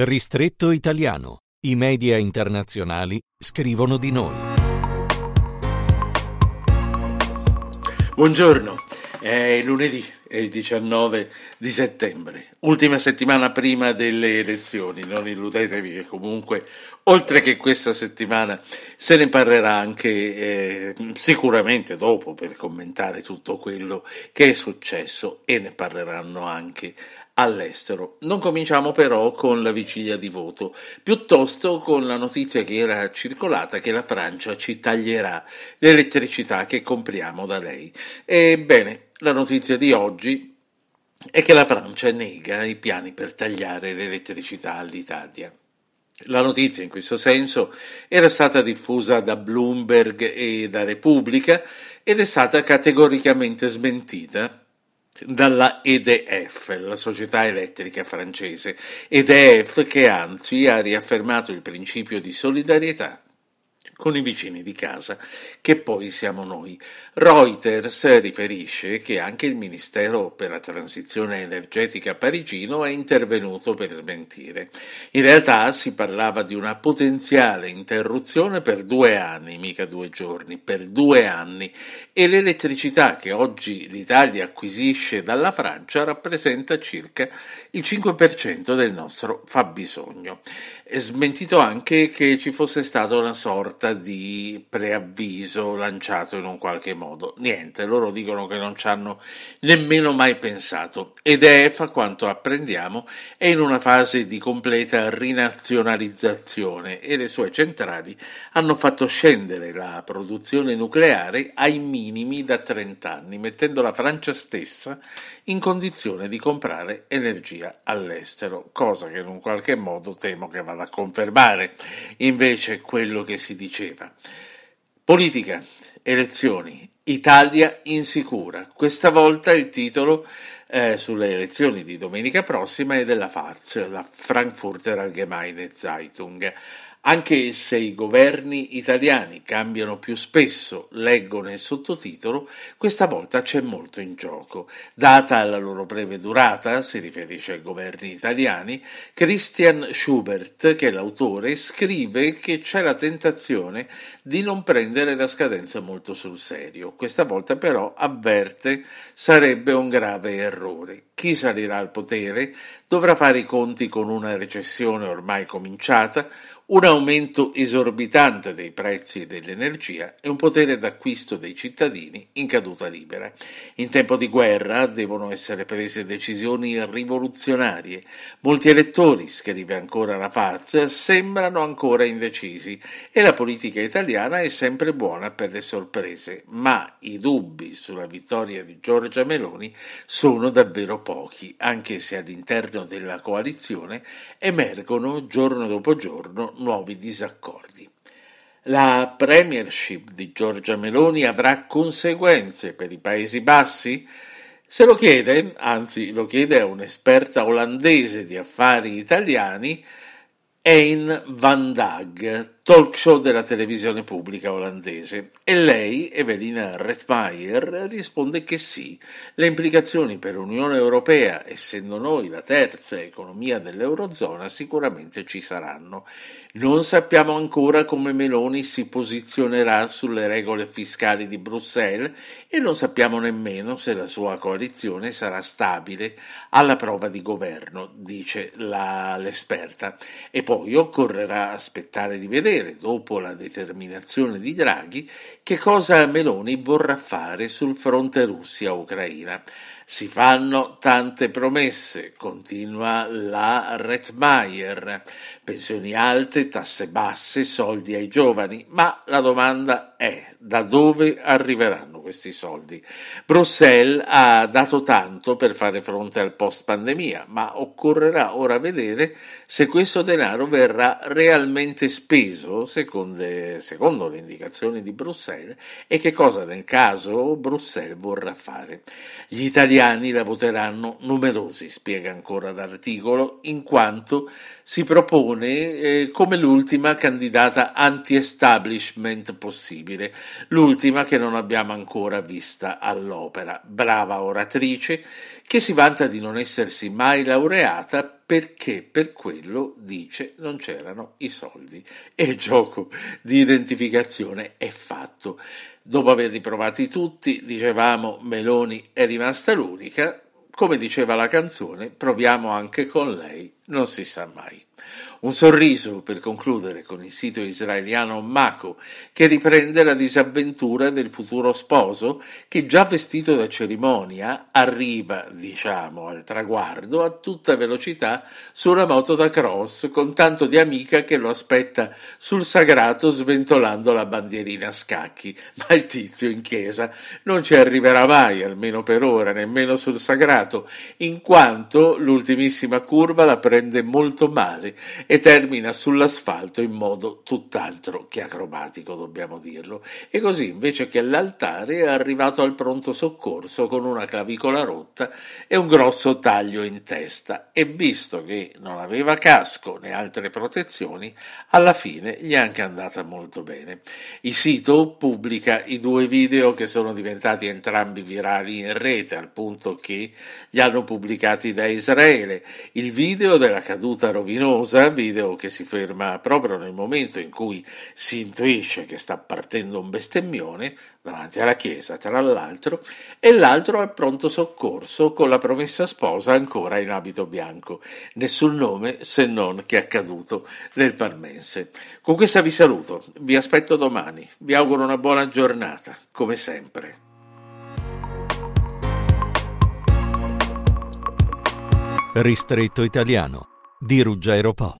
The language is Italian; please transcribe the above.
Ristretto italiano. I media internazionali scrivono di noi. Buongiorno, è lunedì, è il 19 di settembre, ultima settimana prima delle elezioni, non illudetevi che comunque, oltre che questa settimana, se ne parlerà anche eh, sicuramente dopo per commentare tutto quello che è successo e ne parleranno anche all'estero. Non cominciamo però con la vigilia di voto, piuttosto con la notizia che era circolata che la Francia ci taglierà l'elettricità che compriamo da lei. Ebbene, la notizia di oggi è che la Francia nega i piani per tagliare l'elettricità all'Italia. La notizia in questo senso era stata diffusa da Bloomberg e da Repubblica ed è stata categoricamente smentita dalla EDF, la società elettrica francese, EDF che anzi ha riaffermato il principio di solidarietà con i vicini di casa, che poi siamo noi. Reuters riferisce che anche il Ministero per la Transizione Energetica parigino è intervenuto per smentire. In realtà si parlava di una potenziale interruzione per due anni, mica due giorni, per due anni, e l'elettricità che oggi l'Italia acquisisce dalla Francia rappresenta circa il 5% del nostro fabbisogno. È smentito anche che ci fosse stata una sorta sorta di preavviso lanciato in un qualche modo. Niente, loro dicono che non ci hanno nemmeno mai pensato ed EFA, quanto apprendiamo, è in una fase di completa rinazionalizzazione e le sue centrali hanno fatto scendere la produzione nucleare ai minimi da 30 anni, mettendo la Francia stessa in condizione di comprare energia all'estero, cosa che in un qualche modo temo che vada a confermare invece quello che si dice diceva. Politica, elezioni, Italia insicura. Questa volta il titolo eh, sulle elezioni di domenica prossima è della FAZ, la Frankfurter Allgemeine Zeitung. Anche se i governi italiani cambiano più spesso, leggo nel sottotitolo, questa volta c'è molto in gioco. Data la loro breve durata, si riferisce ai governi italiani, Christian Schubert, che è l'autore, scrive che c'è la tentazione di non prendere la scadenza molto sul serio. Questa volta però avverte sarebbe un grave errore chi salirà al potere dovrà fare i conti con una recessione ormai cominciata, un aumento esorbitante dei prezzi dell'energia e un potere d'acquisto dei cittadini in caduta libera. In tempo di guerra devono essere prese decisioni rivoluzionarie. Molti elettori, scrive ancora la Faz, sembrano ancora indecisi e la politica italiana è sempre buona per le sorprese, ma i dubbi sulla vittoria di Giorgia Meloni sono davvero pochi, anche se all'interno della coalizione emergono giorno dopo giorno nuovi disaccordi. La premiership di Giorgia Meloni avrà conseguenze per i Paesi Bassi? Se lo chiede, anzi lo chiede a un'esperta olandese di affari italiani, Ein van Dag, talk show della televisione pubblica olandese e lei, Evelina Rettmeier, risponde che sì. Le implicazioni per l'Unione Europea, essendo noi la terza economia dell'Eurozona, sicuramente ci saranno. Non sappiamo ancora come Meloni si posizionerà sulle regole fiscali di Bruxelles e non sappiamo nemmeno se la sua coalizione sarà stabile alla prova di governo, dice la, l'esperta. E poi occorrerà aspettare di vedere vedere, dopo la determinazione di Draghi, che cosa Meloni vorrà fare sul fronte Russia-Ucraina. Si fanno tante promesse, continua la Rettmeier, pensioni alte, tasse basse, soldi ai giovani, ma la domanda è da dove arriveranno questi soldi. Bruxelles ha dato tanto per fare fronte al post pandemia, ma occorrerà ora vedere se questo denaro verrà realmente speso secondo, secondo le indicazioni di Bruxelles e che cosa nel caso Bruxelles vorrà fare. Gli italiani la voteranno numerosi, spiega ancora l'articolo, in quanto si propone eh, come l'ultima candidata anti-establishment possibile, l'ultima che non abbiamo ancora ancora vista all'opera. Brava oratrice che si vanta di non essersi mai laureata perché per quello, dice, non c'erano i soldi. E il gioco di identificazione è fatto. Dopo averli provati tutti, dicevamo Meloni è rimasta l'unica, come diceva la canzone, proviamo anche con lei, non si sa mai. Un sorriso per concludere con il sito israeliano Mako che riprende la disavventura del futuro sposo che già vestito da cerimonia arriva, diciamo, al traguardo a tutta velocità su una moto da cross con tanto di amica che lo aspetta sul sagrato sventolando la bandierina a scacchi. Ma il tizio in chiesa non ci arriverà mai, almeno per ora, nemmeno sul sagrato, in quanto l'ultimissima curva la prende molto male e termina sull'asfalto in modo tutt'altro che acrobatico, dobbiamo dirlo. E così invece che all'altare è arrivato al pronto soccorso con una clavicola rotta e un grosso taglio in testa e visto che non aveva casco né altre protezioni, alla fine gli è anche andata molto bene. Il sito pubblica i due video che sono diventati entrambi virali in rete al punto che li hanno pubblicati da Israele. Il video della caduta rovinosa pausa video che si ferma proprio nel momento in cui si intuisce che sta partendo un bestemmione davanti alla chiesa, tra l'altro, e l'altro al pronto soccorso con la promessa sposa ancora in abito bianco, nessun nome se non che è accaduto nel Parmense. Con questa vi saluto, vi aspetto domani, vi auguro una buona giornata, come sempre. Ristretto italiano di Ruggero Po.